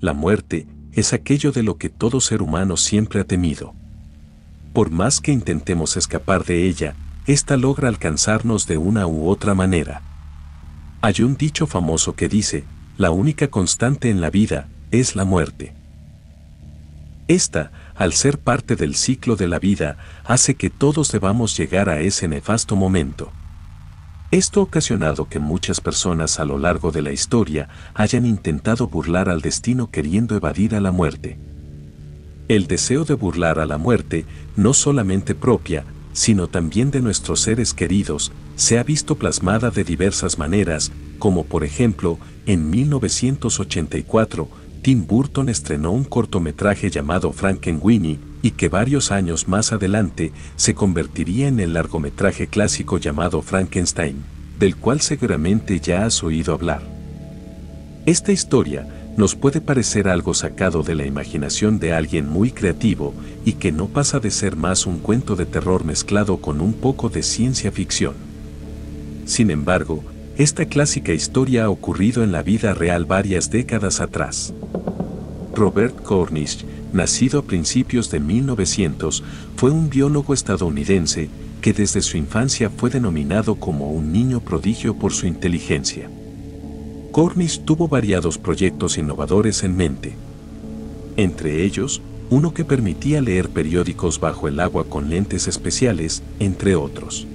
La muerte es aquello de lo que todo ser humano siempre ha temido. Por más que intentemos escapar de ella, ésta logra alcanzarnos de una u otra manera. Hay un dicho famoso que dice, la única constante en la vida es la muerte. Esta, al ser parte del ciclo de la vida, hace que todos debamos llegar a ese nefasto momento. Esto ha ocasionado que muchas personas a lo largo de la historia hayan intentado burlar al destino queriendo evadir a la muerte. El deseo de burlar a la muerte, no solamente propia, sino también de nuestros seres queridos, se ha visto plasmada de diversas maneras, como por ejemplo, en 1984, Tim Burton estrenó un cortometraje llamado Frankenweenie y que varios años más adelante se convertiría en el largometraje clásico llamado Frankenstein, del cual seguramente ya has oído hablar. Esta historia nos puede parecer algo sacado de la imaginación de alguien muy creativo y que no pasa de ser más un cuento de terror mezclado con un poco de ciencia ficción. Sin embargo, esta clásica historia ha ocurrido en la vida real varias décadas atrás. Robert Cornish, nacido a principios de 1900, fue un biólogo estadounidense que desde su infancia fue denominado como un niño prodigio por su inteligencia. Cornish tuvo variados proyectos innovadores en mente. Entre ellos, uno que permitía leer periódicos bajo el agua con lentes especiales, entre otros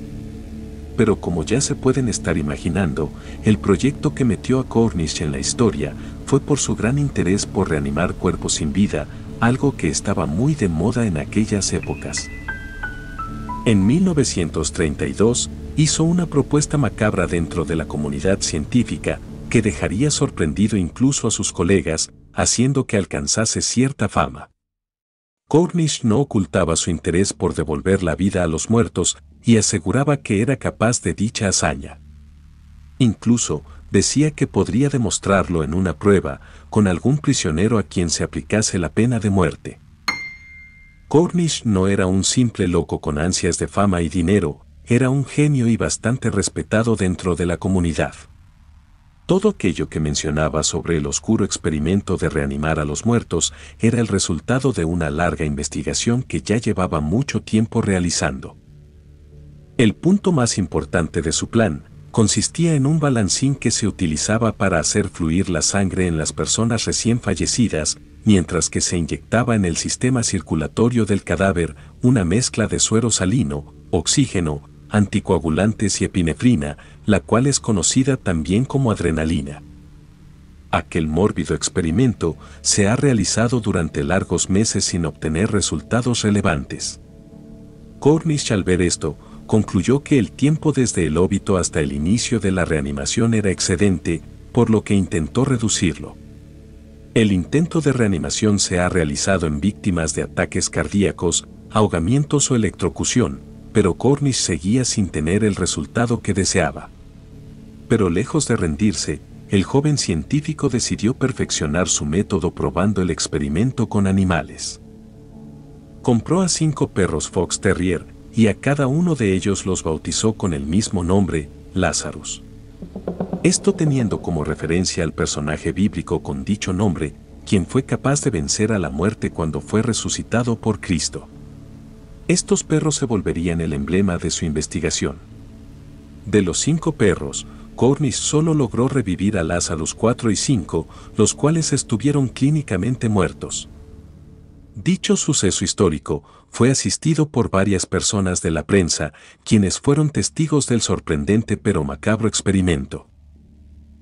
pero como ya se pueden estar imaginando, el proyecto que metió a Cornish en la historia fue por su gran interés por reanimar cuerpos sin vida, algo que estaba muy de moda en aquellas épocas. En 1932, hizo una propuesta macabra dentro de la comunidad científica que dejaría sorprendido incluso a sus colegas, haciendo que alcanzase cierta fama. Cornish no ocultaba su interés por devolver la vida a los muertos, y aseguraba que era capaz de dicha hazaña. Incluso decía que podría demostrarlo en una prueba con algún prisionero a quien se aplicase la pena de muerte. Cornish no era un simple loco con ansias de fama y dinero, era un genio y bastante respetado dentro de la comunidad. Todo aquello que mencionaba sobre el oscuro experimento de reanimar a los muertos era el resultado de una larga investigación que ya llevaba mucho tiempo realizando. El punto más importante de su plan consistía en un balancín que se utilizaba para hacer fluir la sangre en las personas recién fallecidas, mientras que se inyectaba en el sistema circulatorio del cadáver una mezcla de suero salino, oxígeno, anticoagulantes y epinefrina, la cual es conocida también como adrenalina. Aquel mórbido experimento se ha realizado durante largos meses sin obtener resultados relevantes. Cornish al ver esto, concluyó que el tiempo desde el óbito hasta el inicio de la reanimación era excedente, por lo que intentó reducirlo. El intento de reanimación se ha realizado en víctimas de ataques cardíacos, ahogamientos o electrocución, pero Cornish seguía sin tener el resultado que deseaba. Pero lejos de rendirse, el joven científico decidió perfeccionar su método probando el experimento con animales. Compró a cinco perros Fox Terrier, y a cada uno de ellos los bautizó con el mismo nombre, Lázarus. Esto teniendo como referencia al personaje bíblico con dicho nombre, quien fue capaz de vencer a la muerte cuando fue resucitado por Cristo. Estos perros se volverían el emblema de su investigación. De los cinco perros, Cornish solo logró revivir a Lázarus 4 y 5, los cuales estuvieron clínicamente muertos. Dicho suceso histórico fue asistido por varias personas de la prensa, quienes fueron testigos del sorprendente pero macabro experimento.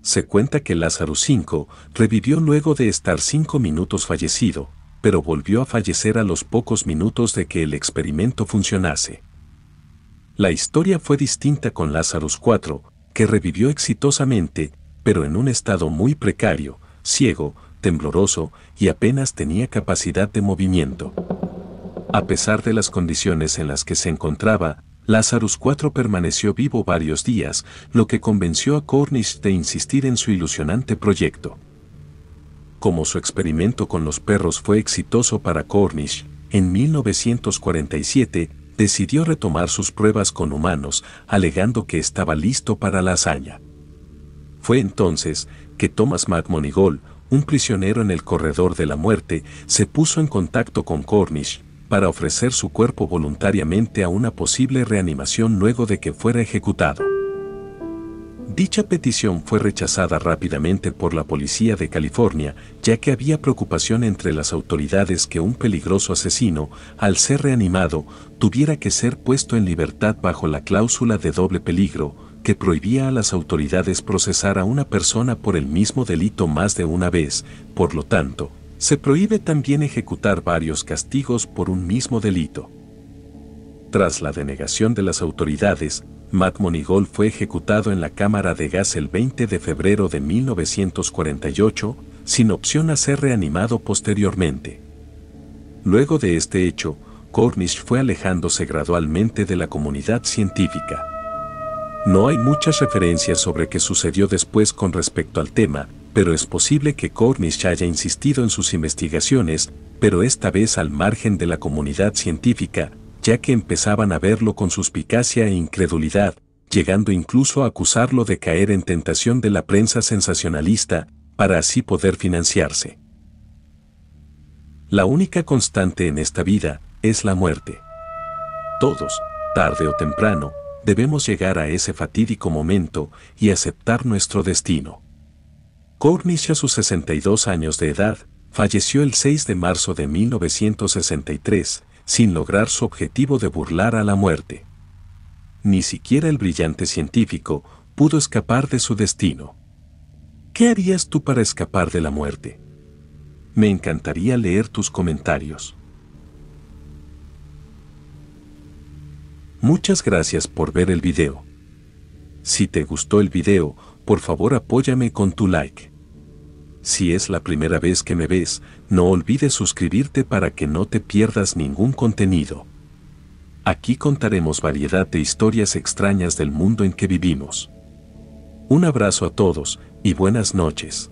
Se cuenta que Lázaro V revivió luego de estar cinco minutos fallecido, pero volvió a fallecer a los pocos minutos de que el experimento funcionase. La historia fue distinta con Lázaro IV, que revivió exitosamente, pero en un estado muy precario, ciego, tembloroso y apenas tenía capacidad de movimiento. A pesar de las condiciones en las que se encontraba, Lazarus IV permaneció vivo varios días, lo que convenció a Cornish de insistir en su ilusionante proyecto. Como su experimento con los perros fue exitoso para Cornish, en 1947 decidió retomar sus pruebas con humanos, alegando que estaba listo para la hazaña. Fue entonces que Thomas McMonigal, un prisionero en el corredor de la muerte, se puso en contacto con Cornish para ofrecer su cuerpo voluntariamente a una posible reanimación luego de que fuera ejecutado. Dicha petición fue rechazada rápidamente por la policía de California, ya que había preocupación entre las autoridades que un peligroso asesino, al ser reanimado, tuviera que ser puesto en libertad bajo la cláusula de doble peligro, que prohibía a las autoridades procesar a una persona por el mismo delito más de una vez, por lo tanto, se prohíbe también ejecutar varios castigos por un mismo delito. Tras la denegación de las autoridades, Matt Monigol fue ejecutado en la Cámara de Gas el 20 de febrero de 1948, sin opción a ser reanimado posteriormente. Luego de este hecho, Cornish fue alejándose gradualmente de la comunidad científica. No hay muchas referencias sobre qué sucedió después con respecto al tema, pero es posible que Cornish haya insistido en sus investigaciones, pero esta vez al margen de la comunidad científica, ya que empezaban a verlo con suspicacia e incredulidad, llegando incluso a acusarlo de caer en tentación de la prensa sensacionalista, para así poder financiarse. La única constante en esta vida es la muerte. Todos, tarde o temprano, debemos llegar a ese fatídico momento y aceptar nuestro destino. Cornish a sus 62 años de edad, falleció el 6 de marzo de 1963, sin lograr su objetivo de burlar a la muerte. Ni siquiera el brillante científico pudo escapar de su destino. ¿Qué harías tú para escapar de la muerte? Me encantaría leer tus comentarios. Muchas gracias por ver el video. Si te gustó el video, por favor apóyame con tu like. Si es la primera vez que me ves, no olvides suscribirte para que no te pierdas ningún contenido. Aquí contaremos variedad de historias extrañas del mundo en que vivimos. Un abrazo a todos y buenas noches.